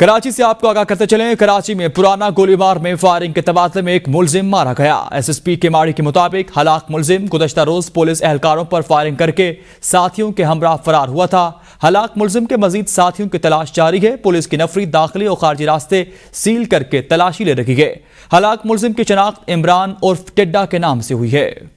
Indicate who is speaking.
Speaker 1: कराची से आपको आगाह करते चले कराची में पुराना गोलीबार में फायरिंग के तबादले में एक मुलजिम मारा गया एसएसपी के माड़ी के मुताबिक हलाक मुलजिम गुजशत रोज पुलिस एहलकारों पर फायरिंग करके साथियों के हमरा फरार हुआ था हलाक मुलजिम के मजीद साथियों की तलाश जारी है पुलिस की नफरी दाखिले और खारजी रास्ते सील करके तलाशी ले रखी है हलाक मुलजिम की शनाख्त इमरान उर्फ टिड्डा के नाम से हुई है